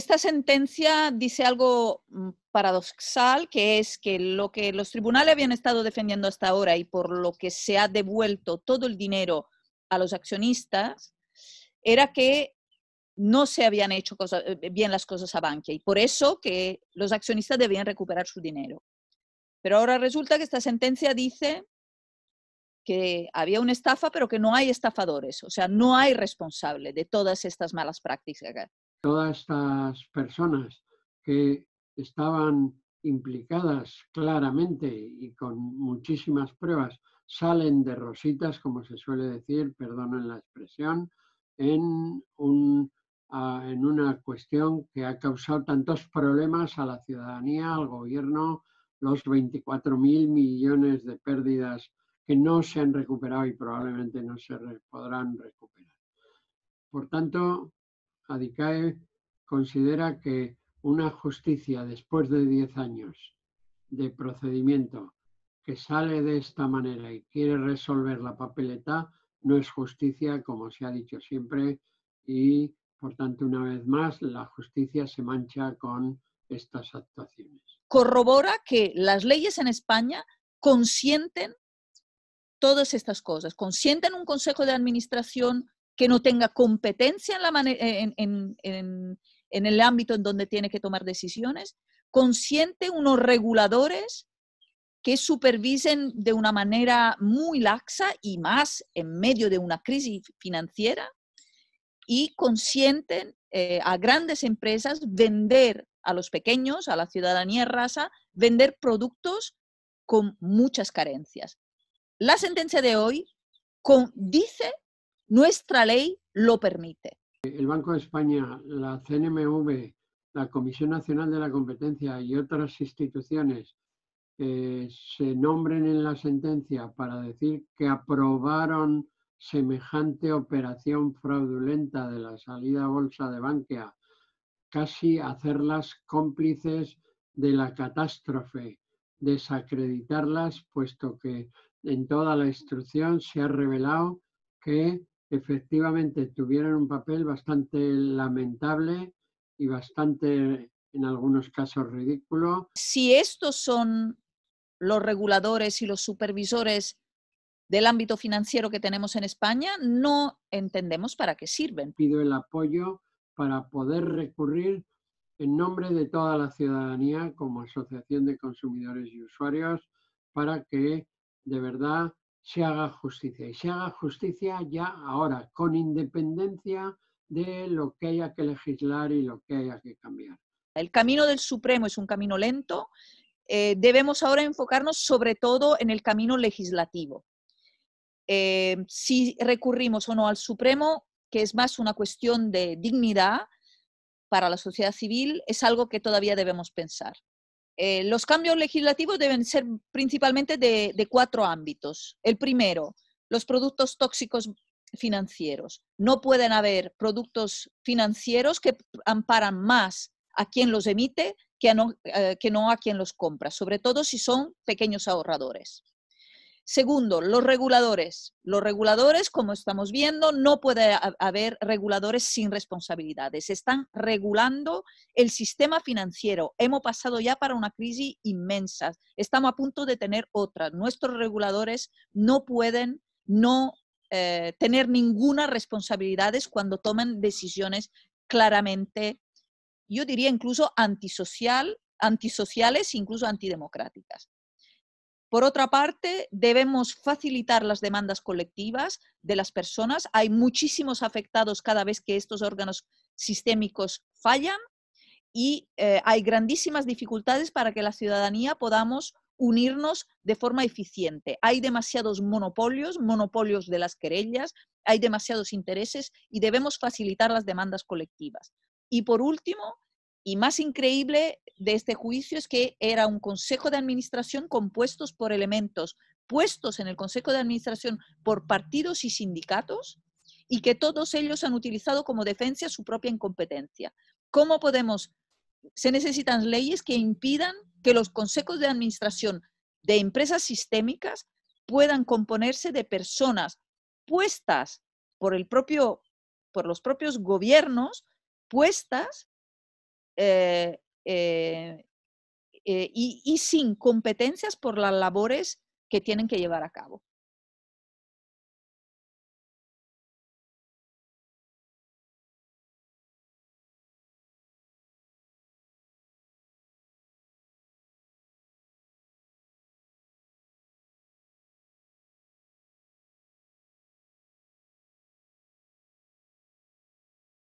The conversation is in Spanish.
Esta sentencia dice algo mm, paradoxal, que es que lo que los tribunales habían estado defendiendo hasta ahora y por lo que se ha devuelto todo el dinero a los accionistas, era que no se habían hecho eh, eh, bien las cosas a Bankia y por eso que los accionistas debían recuperar su dinero. Pero ahora resulta que esta sentencia dice que había una estafa, pero que no hay estafadores, o sea, no hay responsable de todas estas malas prácticas todas estas personas que estaban implicadas claramente y con muchísimas pruebas salen de rositas, como se suele decir, perdonen la expresión, en, un, ah, en una cuestión que ha causado tantos problemas a la ciudadanía, al gobierno, los 24 millones de pérdidas que no se han recuperado y probablemente no se podrán recuperar. Por tanto, Adicae considera que una justicia después de 10 años de procedimiento que sale de esta manera y quiere resolver la papeleta no es justicia, como se ha dicho siempre, y por tanto, una vez más, la justicia se mancha con estas actuaciones. Corrobora que las leyes en España consienten todas estas cosas, consienten un consejo de administración que no tenga competencia en, la en, el ámbito en donde tiene que tomar decisiones, consiente unos reguladores que supervisen de una manera muy laxa y más en medio de una crisis financiera y consienten eh, a grandes empresas vender a los pequeños, a la ciudadanía rasa, vender productos con muchas carencias. La sentencia de hoy dice nuestra ley lo permite. El Banco de España, la CNMV, la Comisión Nacional de la Competencia y otras instituciones eh, se nombren en la sentencia para decir que aprobaron semejante operación fraudulenta de la salida a bolsa de Bankia, casi hacerlas cómplices de la catástrofe, desacreditarlas, puesto que en toda la instrucción se ha revelado que efectivamente tuvieron un papel bastante lamentable y bastante, en algunos casos, ridículo. Si estos son los reguladores y los supervisores del ámbito financiero que tenemos en España, no entendemos para qué sirven. Pido el apoyo para poder recurrir en nombre de toda la ciudadanía como Asociación de Consumidores y Usuarios para que de verdad se haga justicia. Y se haga justicia ya ahora, con independencia de lo que haya que legislar y lo que haya que cambiar. El camino del Supremo es un camino lento. Eh, debemos ahora enfocarnos sobre todo en el camino legislativo. Eh, si recurrimos o no al Supremo, que es más una cuestión de dignidad para la sociedad civil, es algo que todavía debemos pensar. Eh, los cambios legislativos deben ser principalmente de, cuatro ámbitos. El primero, los productos tóxicos financieros. No pueden haber productos financieros que amparan más a quien los emite que, eh, que no a quien los compra, sobre todo si son pequeños ahorradores. Segundo, los reguladores. Los reguladores, como estamos viendo, no puede haber reguladores sin responsabilidades. Están regulando el sistema financiero. Hemos pasado ya para una crisis inmensa. Estamos a punto de tener otra. Nuestros reguladores no pueden no eh, tener ninguna responsabilidad cuando toman decisiones claramente, yo diría incluso antisocial, antisociales, incluso antidemocráticas. Por otra parte, debemos facilitar las demandas colectivas de las personas. Hay muchísimos afectados cada vez que estos órganos sistémicos fallan y eh, hay grandísimas dificultades para que la ciudadanía podamos unirnos de forma eficiente. Hay demasiados monopolios, monopolios de las querellas, hay demasiados intereses y debemos facilitar las demandas colectivas. Y por último, y más increíble de este juicio es que era un consejo de administración compuesto por elementos puestos en el consejo de administración por partidos y sindicatos y que todos ellos han utilizado como defensa su propia incompetencia. ¿Cómo podemos? Se necesitan leyes que impidan que los consejos de administración de empresas sistémicas puedan componerse de personas puestas por el propio por los propios gobiernos puestas eh, eh, eh, y sin competencias por las labores que tienen que llevar a cabo.